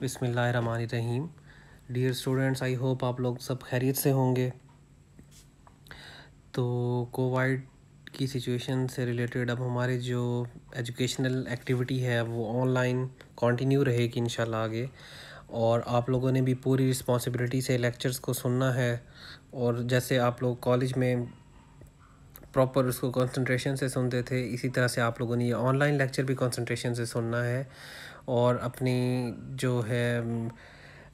बिसमीम dear students I hope आप लोग सब खैरियत से होंगे तो कोविड की सिचुएशन से रिलेटेड अब हमारे जो एजुकेशनल एक्टिविटी है वो ऑनलाइन कंटिन्यू रहेगी इन आगे और आप लोगों ने भी पूरी रिस्पॉन्सिबिलिटी से लेक्चर्स को सुनना है और जैसे आप लोग कॉलेज में प्रॉपर उसको कंसंट्रेशन से सुनते थे इसी तरह से आप लोगों ने ये ऑनलाइन लेक्चर भी कंसंट्रेशन से सुनना है और अपनी जो है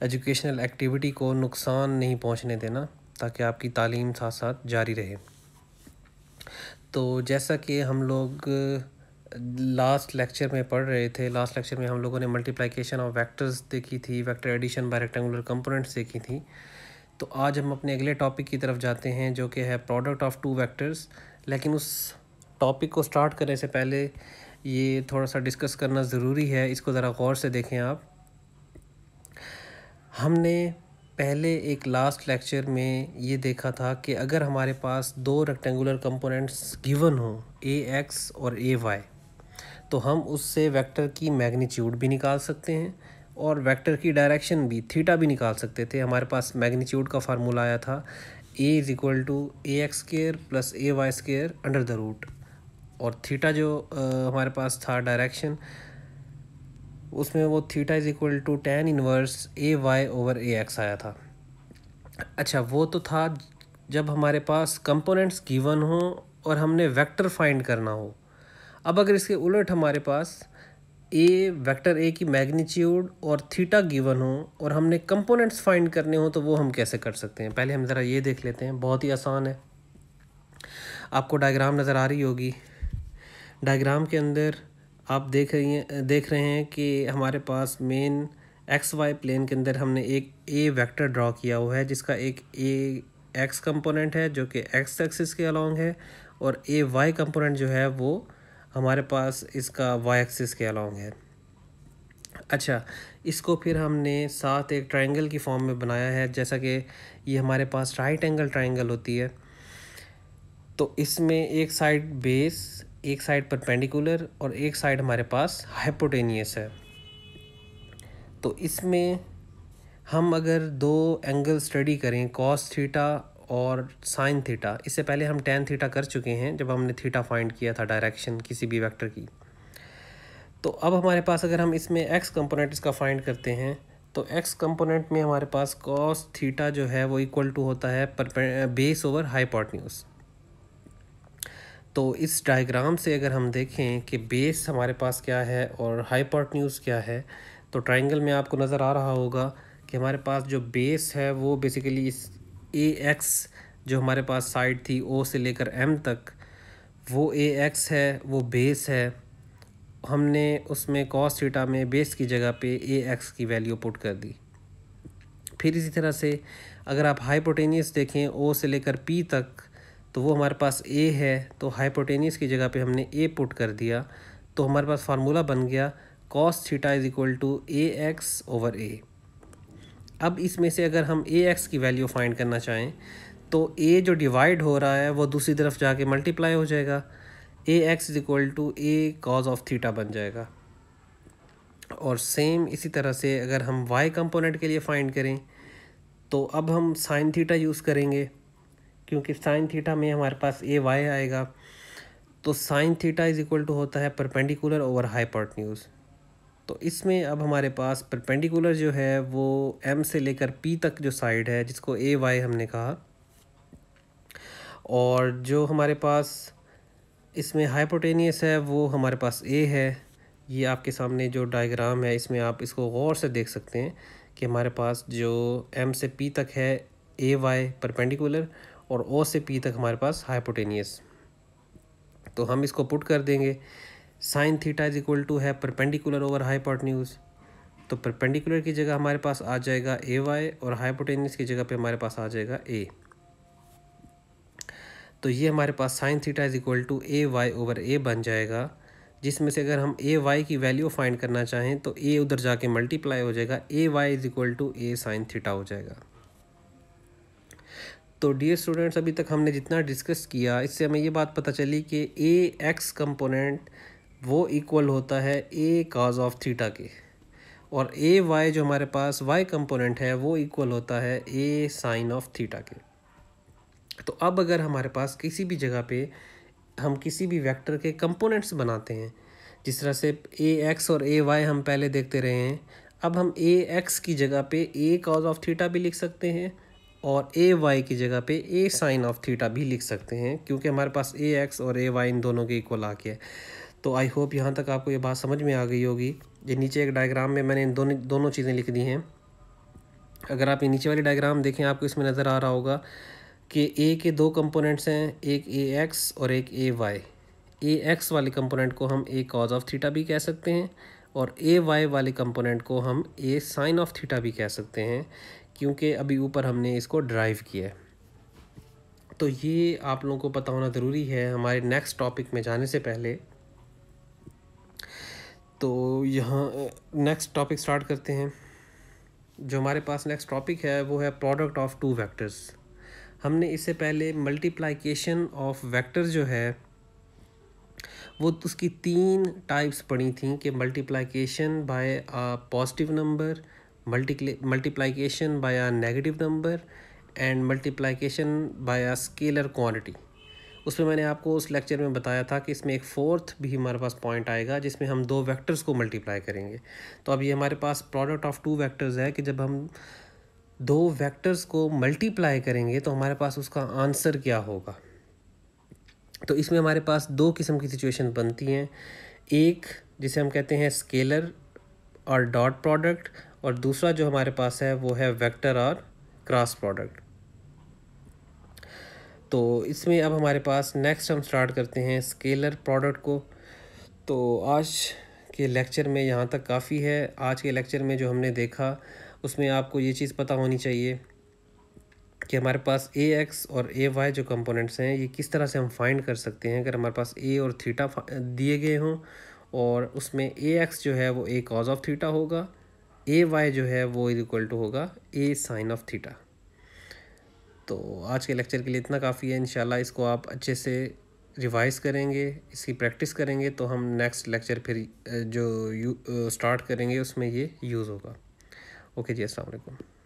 एजुकेशनल एक्टिविटी को नुकसान नहीं पहुंचने देना ताकि आपकी तालीम साथ साथ जारी रहे तो जैसा कि हम लोग लास्ट लेक्चर में पढ़ रहे थे लास्ट लेक्चर में हम लोगों ने मल्टीप्लिकेशन ऑफ वेक्टर्स देखी थी vector addition by rectangular components देखी थी तो आज हम अपने अगले टॉपिक की तरफ जाते हैं जो कि है प्रोडक्ट ऑफ टू वेक्टर्स लेकिन उस टॉपिक को स्टार्ट करने से पहले ये थोड़ा सा डिस्कस करना ज़रूरी है इसको ज़रा गौर से देखें आप हमने पहले एक लास्ट लेक्चर में ये देखा था कि अगर हमारे पास दो रेक्टेंगुलर कंपोनेंट्स गिवन हों ए एक्स और ए वाई तो हम उससे वेक्टर की मैग्नीट्यूड भी निकाल सकते हैं और वेक्टर की डायरेक्शन भी थीटा भी निकाल सकते थे हमारे पास मैग्नीट्यूड का फार्मूला आया था A is equal to A X square plus A Y square under the root और थीटा जो आ, हमारे पास था डायरेक्शन उसमें वो theta is equal to tan inverse A Y over A X आया था अच्छा वो तो था जब हमारे पास कंपोनेंट्स गिवन हो और हमने वेक्टर फाइंड करना हो अब अगर इसके उलट हमारे पास ए वेक्टर ए की मैग्नीट्यूड और थीटा गिवन हो और हमने कंपोनेंट्स फाइंड करने हो तो वो हम कैसे कर सकते हैं पहले हम ज़रा ये देख लेते हैं बहुत ही आसान है आपको डायग्राम नज़र आ रही होगी डायग्राम के अंदर आप देख रही हैं देख रहे हैं कि हमारे पास मेन एक्स वाई प्लेन के अंदर हमने एक ए वेक्टर ड्रॉ किया हुआ है जिसका एक ए एक्स कंपोनेंट है जो कि एक्स एक्सिस के अलॉन्ग है और ए वाई कंपोनेंट जो है वो हमारे पास इसका वाई एक्सिस के अलॉन्ग है अच्छा इसको फिर हमने साथ एक ट्रायंगल की फॉर्म में बनाया है जैसा कि ये हमारे पास राइट एंगल ट्राइंगल होती है तो इसमें एक साइड बेस एक साइड परपेंडिकुलर और एक साइड हमारे पास हाइपोटेनियस है तो इसमें हम अगर दो एंगल स्टडी करें कॉस थीटा और साइन थीटा इससे पहले हम टेन थीटा कर चुके हैं जब हमने थीटा फाइंड किया था डायरेक्शन किसी भी वेक्टर की तो अब हमारे पास अगर हम इसमें एक्स कंपोनेंट इसका फाइंड करते हैं तो एक्स कंपोनेंट में हमारे पास कॉस थीटा जो है वो इक्वल टू होता है पर बेस ओवर हाइपोटन्यूज़ तो इस डायग्राम से अगर हम देखें कि बेस हमारे पास क्या है और हाइपोटन्यूज़ क्या है तो ट्राइंगल में आपको नज़र आ रहा होगा कि हमारे पास जो बेस है वो बेसिकली इस ए एक्स जो हमारे पास साइड थी ओ से लेकर एम तक वो ए एक्स है वो बेस है हमने उसमें कॉस थीटा में बेस की जगह पे ए एक्स की वैल्यू पुट कर दी फिर इसी तरह से अगर आप हाईपोटेनियस देखें ओ से लेकर पी तक तो वो हमारे पास ए है तो हाइपोटेनियस की जगह पे हमने ए पुट कर दिया तो हमारे पास फार्मूला बन गया cos theta is equal to A X over A अब इसमें से अगर हम ए एक्स की वैल्यू फाइंड करना चाहें तो ए जो डिवाइड हो रहा है वो दूसरी तरफ जाके मल्टीप्लाई हो जाएगा A X is equal to A cos of theta बन जाएगा और सेम इसी तरह से अगर हम वाई कंपोनेंट के लिए फाइंड करें तो अब हम साइन थीटा यूज़ करेंगे क्योंकि साइन थीटा में हमारे पास ए वाई आएगा तो sine theta is equal to होता है परपेंडिकुलर ओवर हाईपोटन्यूज़ तो इसमें अब हमारे पास परपेंडिकुलर जो है वो एम से लेकर पी तक जो साइड है जिसको ए वाई हमने कहा और जो हमारे पास इसमें हाइपोटेनियस है वो हमारे पास ए है ये आपके सामने जो डायग्राम है इसमें आप इसको गौर से देख सकते हैं कि हमारे पास जो एम से पी तक है ए वाई परपेंडिकुलर और ओ से पी तक हमारे पास हाइपोटेनियस तो हम इसको पुट कर देंगे sine theta is equal to है परपेंडिकुलर ओवर हाइपोटन्यूज़ तो परपेंडिकुलर की जगह हमारे पास आ जाएगा ए वाई और हाइपोटेनियस की जगह पे हमारे पास आ जाएगा ए तो ये हमारे पास sine theta is equal to A Y over A बन जाएगा जिसमें से अगर हम ए वाई की वैल्यू फाइंड करना चाहें तो ए उधर जाके मल्टीप्लाई हो जाएगा A Y is equal to A sine theta हो जाएगा तो डी स्टूडेंट्स अभी तक हमने जितना डिस्कस किया इससे हमें ये बात पता चली कि ए एक्स कंपोनेंट वो इक्वल होता है ए काज ऑफ थीटा के और ए वाई जो हमारे पास वाई कंपोनेंट है वो इक्वल होता है ए साइन ऑफ थीटा के तो अब अगर हमारे पास किसी भी जगह पे हम किसी भी वेक्टर के कंपोनेंट्स बनाते हैं जिस तरह से ए एक्स और ए वाई हम पहले देखते रहे हैं अब हम ए एक्स की जगह पे ए काज ऑफ थीटा भी लिख सकते हैं और ए वाई की जगह पे ए साइन ऑफ थीटा भी लिख सकते हैं क्योंकि हमारे पास ए एक्स और ए वाई इन दोनों के इक्वल आ है तो आई होप यहाँ तक आपको ये बात समझ में आ गई होगी ये नीचे एक डायग्राम में मैंने इन दोनों दोनों चीज़ें लिख दी हैं अगर आप ये नीचे वाली डायग्राम देखें आपको इसमें नज़र आ रहा होगा कि ए के दो कंपोनेंट्स हैं एक ए एक्स और एक ए वाई ए एक्स वाले कंपोनेंट को हम ए कॉज ऑफ थीटा भी कह सकते हैं और ए वाई वाले कंपोनेंट को हम ए साइन ऑफ थीटा भी कह सकते हैं क्योंकि अभी ऊपर हमने इसको ड्राइव किया है तो ये आप लोगों को पता होना ज़रूरी है हमारे नेक्स्ट टॉपिक में जाने से पहले तो यहाँ नेक्स्ट टॉपिक स्टार्ट करते हैं जो हमारे पास नेक्स्ट टॉपिक है वो है प्रोडक्ट ऑफ टू वेक्टर्स हमने इससे पहले मल्टीप्लाइकेशन ऑफ वेक्टर्स जो है वो उसकी तीन टाइप्स पढ़ी थी कि multiplication by positive number multiplication by uh negative number and multiplication by uh scalar quantity उसमें मैंने आपको उस लेक्चर में बताया था कि इसमें एक फोर्थ भी हमारे पास पॉइंट आएगा जिसमें हम दो वेक्टर्स को मल्टीप्लाई करेंगे तो अब ये हमारे पास प्रोडक्ट ऑफ टू वेक्टर्स है कि जब हम दो वेक्टर्स को मल्टीप्लाई करेंगे तो हमारे पास उसका आंसर क्या होगा तो इसमें हमारे पास दो किस्म की सिचुएशन बनती हैं एक जिसे हम कहते हैं स्केलर और डॉट प्रोडक्ट और दूसरा जो हमारे पास है वो है वेक्टर और क्रॉस प्रोडक्ट तो इसमें अब हमारे पास नेक्स्ट हम स्टार्ट करते हैं स्केलर प्रोडक्ट को तो आज के लेक्चर में यहाँ तक काफ़ी है आज के लेक्चर में जो हमने देखा उसमें आपको ये चीज़ पता होनी चाहिए कि हमारे पास ए एक्स और ए वाई जो कंपोनेंट्स हैं ये किस तरह से हम फाइंड कर सकते हैं अगर हमारे पास ए और थीटा दिए गए हों और उसमें ए एक्स जो है वो ए कॉज ऑफ थीटा होगा ए वाई जो है वो इज इक्वल टू होगा ए साइन ऑफ थीटा तो आज के लेक्चर के लिए इतना काफ़ी है इंशाल्लाह इसको आप अच्छे से रिवाइज़ करेंगे इसकी प्रैक्टिस करेंगे तो हम नेक्स्ट लेक्चर फिर जो यू स्टार्ट करेंगे उसमें ये यूज़ होगा ओके जी असलकुम